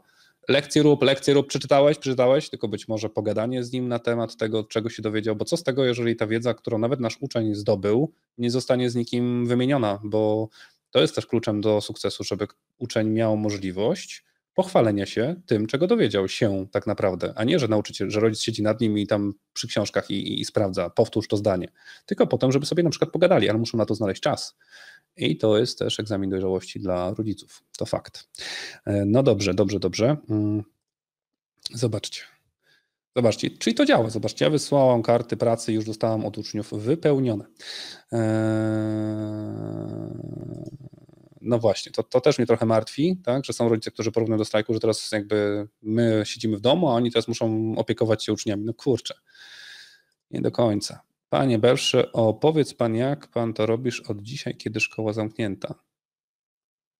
lekcje rób, lekcje rób, przeczytałeś, przeczytałeś, tylko być może pogadanie z nim na temat tego, czego się dowiedział, bo co z tego, jeżeli ta wiedza, którą nawet nasz uczeń zdobył, nie zostanie z nikim wymieniona, bo to jest też kluczem do sukcesu, żeby uczeń miał możliwość pochwalenia się tym, czego dowiedział się tak naprawdę, a nie, że nauczyciel, że rodzic siedzi nad nim i tam przy książkach i, i, sprawdza, powtórz to zdanie, tylko potem, żeby sobie na przykład pogadali, ale muszą na to znaleźć czas. I to jest też egzamin dojrzałości dla rodziców. To fakt. E, no dobrze, dobrze, dobrze. Mm. Zobaczcie. Zobaczcie, czyli to działa. Zobaczcie, ja wysłałam karty pracy, już dostałam od uczniów wypełnione. Eee no właśnie, to, to też mnie trochę martwi, tak, że są rodzice, którzy porównują do strajku, że teraz jakby my siedzimy w domu, a oni teraz muszą opiekować się uczniami. No kurczę, nie do końca. Panie Belsze, opowiedz pan, jak pan to robisz od dzisiaj, kiedy szkoła zamknięta?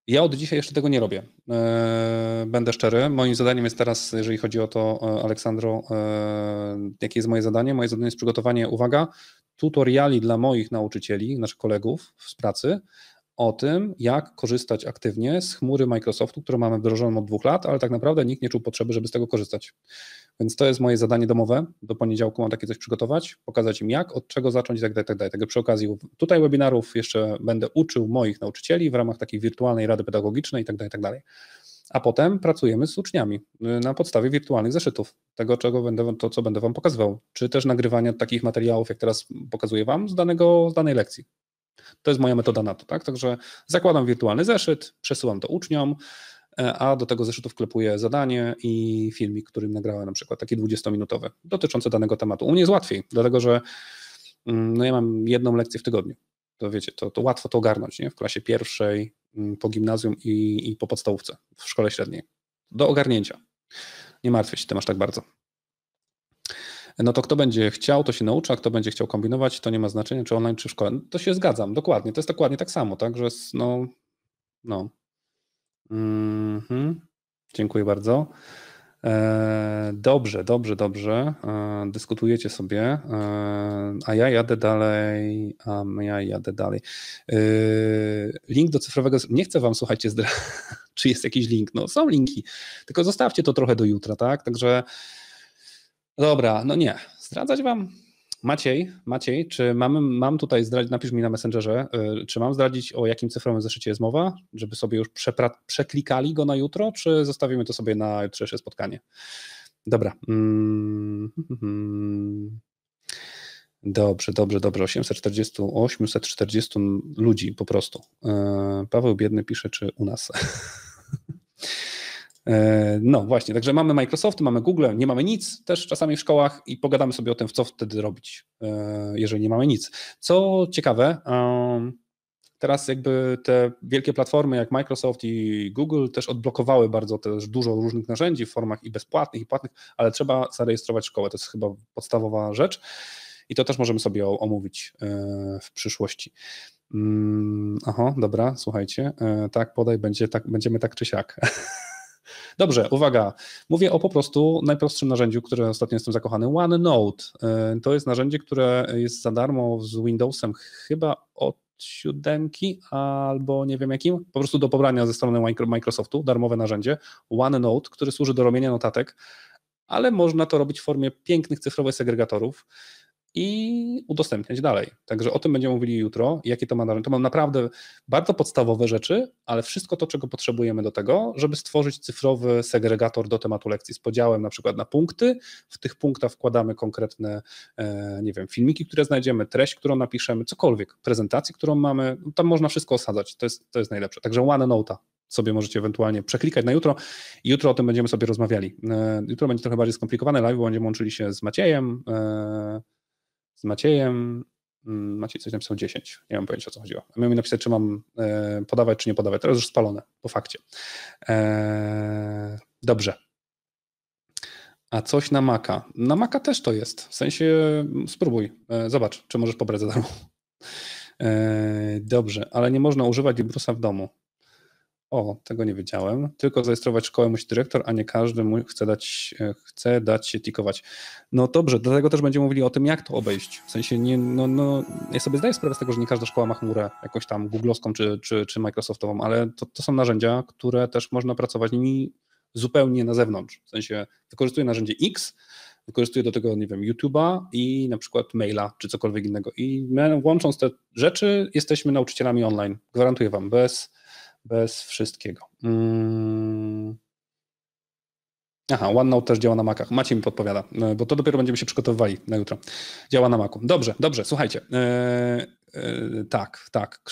Ja od dzisiaj jeszcze tego nie robię. Eee, będę szczery. Moim zadaniem jest teraz, jeżeli chodzi o to, e, Aleksandro, e, jakie jest moje zadanie? Moje zadanie jest przygotowanie, uwaga, tutoriali dla moich nauczycieli, naszych kolegów z pracy, o tym, jak korzystać aktywnie z chmury Microsoftu, którą mamy wdrożoną od dwóch lat, ale tak naprawdę nikt nie czuł potrzeby, żeby z tego korzystać. Więc to jest moje zadanie domowe. Do poniedziałku mam takie coś przygotować, pokazać im jak, od czego zacząć itd. Tak itd. Tak Także przy okazji tutaj webinarów jeszcze będę uczył moich nauczycieli w ramach takiej wirtualnej rady pedagogicznej itd. Tak itd. A potem pracujemy z uczniami y, na podstawie wirtualnych zeszytów, tego czego będę, to co będę wam pokazywał, czy też nagrywania takich materiałów, jak teraz pokazuję wam z, danego, z danej lekcji. To jest moja metoda na to, tak? Także zakładam wirtualny zeszyt, przesyłam to uczniom, e, a do tego zeszytu wklepuję zadanie i filmik, którym nagrałem na przykład taki 20-minutowy dotyczący danego tematu. U mnie jest łatwiej, dlatego że mm, no ja mam jedną lekcję w tygodniu. To wiecie, to, to łatwo to ogarnąć, nie? W klasie pierwszej, mm, po gimnazjum i, i po podstawówce, w szkole średniej. Do ogarnięcia. Nie martwię się tym aż tak bardzo no to kto będzie chciał, to się nauczy, a kto będzie chciał kombinować, to nie ma znaczenia, czy online, czy w szkole. to się zgadzam, dokładnie. To jest dokładnie tak samo, tak, że no, no. Mm -hmm. Dziękuję bardzo. E, dobrze, dobrze, dobrze. E, dyskutujecie sobie, e, a ja jadę dalej, a ja jadę dalej. Link do cyfrowego. Nie chcę wam, słuchajcie, zdra... [LAUGHS] czy jest jakiś link. No, są linki, tylko zostawcie to trochę do jutra, tak? Także Dobra, no nie. Zdradzać wam? Maciej, Maciej, czy mam, mam tutaj zdradzić, napisz mi na Messengerze, y, czy mam zdradzić o jakim cyfrowym zeszycie jest mowa, żeby sobie już przepra- przeklikali go na jutro, czy zostawimy to sobie na jutrzejsze spotkanie? Dobra. Mm, [LAUGHS] dobrze, dobrze, dobrze. 840, 840 ludzi po prostu. Y, Paweł Biedny pisze, czy u nas. [LAUGHS] E, no właśnie, także mamy Microsoft, mamy Google, nie mamy nic też czasami w szkołach i pogadamy sobie o tym, co wtedy robić, e, jeżeli nie mamy nic. Co ciekawe, teraz jakby te wielkie platformy jak Microsoft i Google też odblokowały bardzo też dużo różnych narzędzi w formach i bezpłatnych, i płatnych, ale trzeba zarejestrować szkołę, to jest chyba podstawowa rzecz i to też możemy sobie omówić e, w przyszłości. Mm, aha, dobra, słuchajcie, tak podaj, będzie, tak, będziemy tak czy siak. [LAUGHS] Dobrze, uwaga. Mówię o po prostu najprostszym narzędziu, które ostatnio jestem zakochany. OneNote. Y, to jest narzędzie, które jest za darmo z Windowsem chyba od siódemki albo nie wiem jakim, po prostu do pobrania ze strony Microsoftu, darmowe narzędzie, OneNote, które służy do robienia notatek, ale można to robić w formie pięknych cyfrowych segregatorów i udostępniać dalej. Także o tym będziemy mówili jutro, jakie to ma narzędzia. To mam naprawdę bardzo podstawowe rzeczy, ale wszystko to, czego potrzebujemy do tego, żeby stworzyć cyfrowy segregator do tematu lekcji z podziałem na przykład na punkty. W tych punktach wkładamy konkretne, e, nie wiem, filmiki, które znajdziemy, treść, którą napiszemy, cokolwiek, prezentację, którą mamy. No, tam można wszystko osadzać, to jest, to jest najlepsze. Także OneNote'a sobie możecie ewentualnie przeklikać na jutro. I Jutro o tym będziemy sobie rozmawiali. E, jutro będzie trochę bardziej skomplikowane live, bo będziemy łączyli się z Maciejem e, z Maciejem. Mm, Maciej coś napisał 10, nie mam pojęcia o co chodziło. Miał mi napisać, czy mam e, podawać, czy nie podawać. Teraz już spalone, po fakcie. E, dobrze, a coś na Maka. Na Maka też to jest. W sensie mm, spróbuj, e, zobacz, czy możesz pobrać za darmo. Dobrze, ale nie można używać Librusa w domu. O, tego nie wiedziałem. Tylko zarejestrować szkołę musi dyrektor, a nie każdy chce dać, e, chce dać się tikować. No dobrze, dlatego też będziemy mówili o tym, jak to obejść. W sensie, nie, no, no, ja sobie zdaję sprawę z tego, że nie każda szkoła ma chmurę jakąś tam googlowską czy, czy, czy microsoftową, ale to, to są narzędzia, które też można pracować nimi zupełnie na zewnątrz. W sensie, wykorzystuję narzędzie X, wykorzystuję do tego, nie wiem, YouTube'a i na przykład maila czy cokolwiek innego. I my, łącząc te rzeczy, jesteśmy nauczycielami online. Gwarantuję Wam, bez bez wszystkiego. Mm. Aha, OneNote też działa na makach. Macie mi podpowiada, e, bo to dopiero będziemy się przygotowywali na jutro. Działa na maku. Dobrze, dobrze, słuchajcie. E, Y, tak, tak.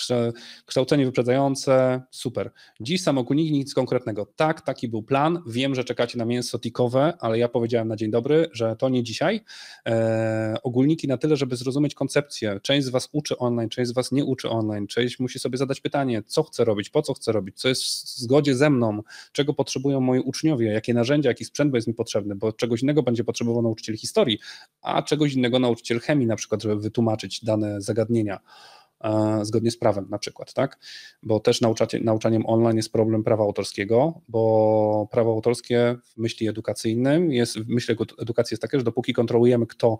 Kształcenie wyprzedzające, super. Dziś samokunik, nic konkretnego. Tak, taki był plan. Wiem, że czekacie na mięso tikowe, ale ja powiedziałem na dzień dobry, że to nie dzisiaj. E, ogólniki na tyle, żeby zrozumieć koncepcję. Część z Was uczy online, część z Was nie uczy online. Część musi sobie zadać pytanie, co chcę robić, po co chcę robić, co jest w zgodzie ze mną, czego potrzebują moi uczniowie, jakie narzędzia, jaki sprzęt jest mi potrzebny, bo czegoś innego będzie potrzebował nauczyciel historii, a czegoś innego nauczyciel chemii, na przykład, żeby wytłumaczyć dane zagadnienia. E, zgodnie z prawem na przykład, tak? Bo też nauczaniem online jest problem prawa autorskiego, bo prawo autorskie w myśli edukacyjnym jest, w myśli edukacji jest takie, że dopóki kontrolujemy, kto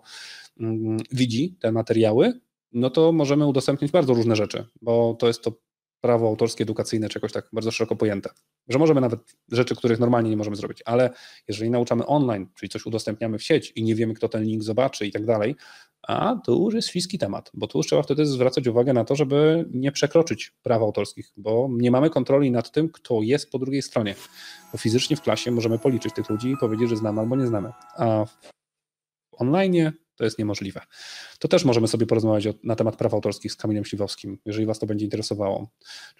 mm, widzi te materiały, no to możemy udostępnić bardzo różne rzeczy, bo to jest to prawo autorskie, edukacyjne, czy jakoś tak bardzo szeroko pojęte. Że możemy nawet rzeczy, których normalnie nie możemy zrobić, ale jeżeli nauczamy online, czyli coś udostępniamy w sieć i nie wiemy, kto ten link zobaczy i tak dalej, a to już jest fiski temat, bo tu już trzeba wtedy zwracać uwagę na to, żeby nie przekroczyć praw autorskich, bo nie mamy kontroli nad tym, kto jest po drugiej stronie. Bo fizycznie w klasie możemy policzyć tych ludzi i powiedzieć, że znamy albo nie znamy, a w online to jest niemożliwe. To też możemy sobie porozmawiać o, na temat praw autorskich z Kamilem Śliwowskim, jeżeli Was to będzie interesowało.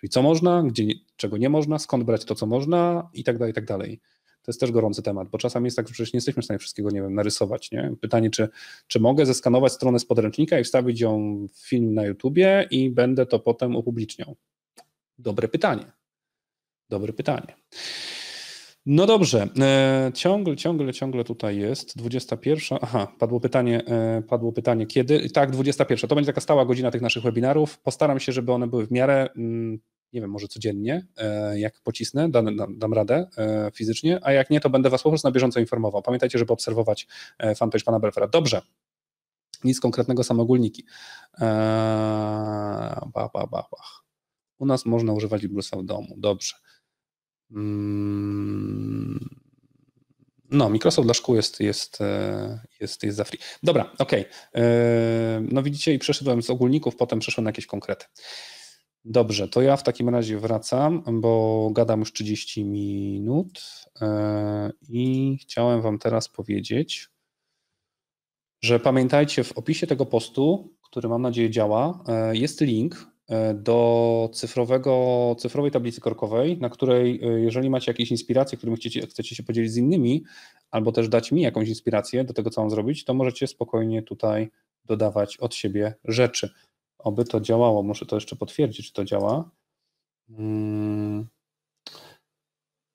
Czyli co można, gdzie, czego nie można, skąd brać to, co można i tak dalej, i tak dalej to jest też gorący temat, bo czasami jest tak, że przecież nie jesteśmy w stanie wszystkiego, nie wiem, narysować. Nie? Pytanie, czy, czy mogę zeskanować stronę z podręcznika i wstawić ją w film na YouTubie i będę to potem upubliczniał? Dobre pytanie. Dobre pytanie. No dobrze, e, ciągle, ciągle, ciągle tutaj jest. 21. Aha, padło pytanie, e, padło pytanie kiedy? Tak, 21. To będzie taka stała godzina tych naszych webinarów. Postaram się, żeby one były w miarę mm, nie wiem, może codziennie, e, jak pocisnę, dam, dam, radę e, fizycznie, a jak nie, to będę Was po prostu na bieżąco informował. Pamiętajcie, żeby obserwować e, fanpage pana Belfera. Dobrze, nic konkretnego, samogólniki. Eee, ba, ba, ba, U nas można używać Librusa w domu, dobrze. Mm, no, Microsoft dla szkół jest, jest, jest, jest za free. Dobra, okej. Okay. no widzicie, i przeszedłem z ogólników, potem przeszłem na jakieś konkrety. Dobrze, to ja w takim razie wracam, bo gadam już 30 minut e, i chciałem Wam teraz powiedzieć, że pamiętajcie w opisie tego postu, który mam nadzieję działa, e, jest link e, do cyfrowego, cyfrowej tablicy korkowej, na której jeżeli macie jakieś inspiracje, którymi chcecie, chcecie się podzielić z innymi, albo też dać mi jakąś inspirację do tego, co mam zrobić, to możecie spokojnie tutaj dodawać od siebie rzeczy. Oby to działało, muszę to jeszcze potwierdzić, czy to działa. Mm.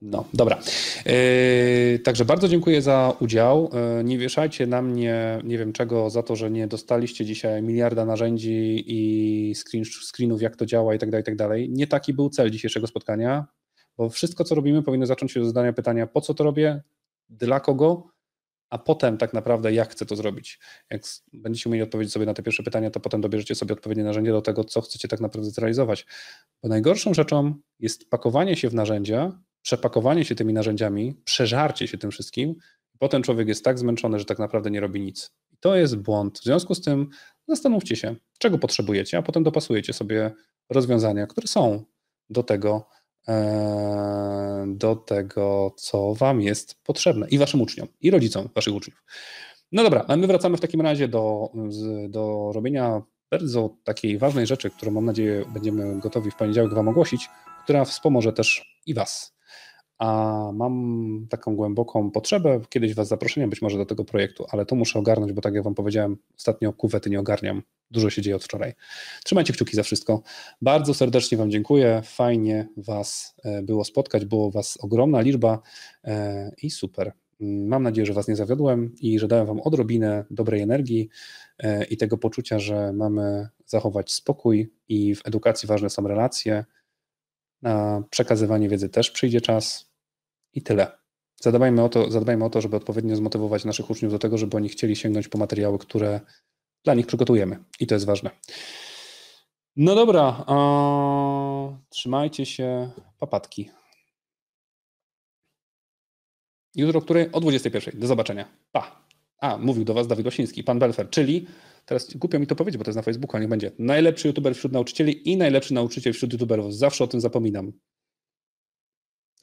No, dobra. Yy, także bardzo dziękuję za udział. Yy, nie wieszajcie na mnie, nie wiem czego, za to, że nie dostaliście dzisiaj miliarda narzędzi i screen, screenów, jak to działa i tak dalej, i tak dalej. Nie taki był cel dzisiejszego spotkania, bo wszystko, co robimy, powinno zacząć się od zadania pytania, po co to robię, dla kogo a potem tak naprawdę jak chcę to zrobić. Jak będziecie umieli odpowiedzieć sobie na te pierwsze pytania, to potem dobierzecie sobie odpowiednie narzędzie do tego, co chcecie tak naprawdę zrealizować. Bo najgorszą rzeczą jest pakowanie się w narzędzia, przepakowanie się tymi narzędziami, przeżarcie się tym wszystkim. Potem człowiek jest tak zmęczony, że tak naprawdę nie robi nic. I to jest błąd. W związku z tym zastanówcie się, czego potrzebujecie, a potem dopasujecie sobie rozwiązania, które są do tego, E, do tego, co Wam jest potrzebne i Waszym uczniom, i rodzicom Waszych uczniów. No dobra, a my wracamy w takim razie do, do robienia bardzo takiej ważnej rzeczy, którą mam nadzieję będziemy gotowi w poniedziałek Wam ogłosić, która wspomoże też i Was. A mam taką głęboką potrzebę, kiedyś Was zaproszenia być może do tego projektu, ale to muszę ogarnąć, bo tak jak Wam powiedziałem, ostatnio kuwety nie ogarniam dużo się dzieje od wczoraj. Trzymajcie kciuki za wszystko. Bardzo serdecznie Wam dziękuję. Fajnie Was e, było spotkać. Było Was ogromna liczba e, i super. Mam nadzieję, że Was nie zawiodłem i że dałem Wam odrobinę dobrej energii e, i tego poczucia, że mamy zachować spokój i w edukacji ważne są relacje. Na przekazywanie wiedzy też przyjdzie czas i tyle. Zadbajmy o to, zadbajmy o to żeby odpowiednio zmotywować naszych uczniów do tego, żeby oni chcieli sięgnąć po materiały, które dla nich przygotujemy i to jest ważne. No dobra, trzymajcie się papatki. Jutro, który o 21. Do zobaczenia. Pa. A, mówił do Was Dawid Osiński, pan Belfer, czyli, teraz głupio mi to powiedzieć, bo to jest na Facebooku, a niech będzie, najlepszy youtuber wśród nauczycieli i najlepszy nauczyciel wśród youtuberów. Zawsze o tym zapominam.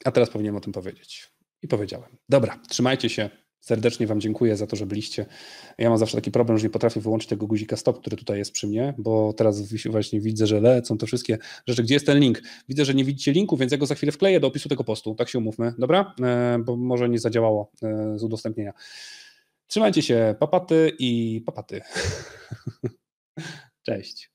A teraz powinienem o tym powiedzieć. I powiedziałem. Dobra, trzymajcie się. Serdecznie Wam dziękuję za to, że byliście. Ja mam zawsze taki problem, że nie potrafię wyłączyć tego guzika stop, który tutaj jest przy mnie, bo teraz właśnie widzę, że lecą te wszystkie rzeczy. Gdzie jest ten link? Widzę, że nie widzicie linku, więc ja go za chwilę wkleję do opisu tego postu. Tak się umówmy, dobra? E, bo może nie zadziałało e, z udostępnienia. Trzymajcie się, papaty i papaty. [LAUGHS] Cześć.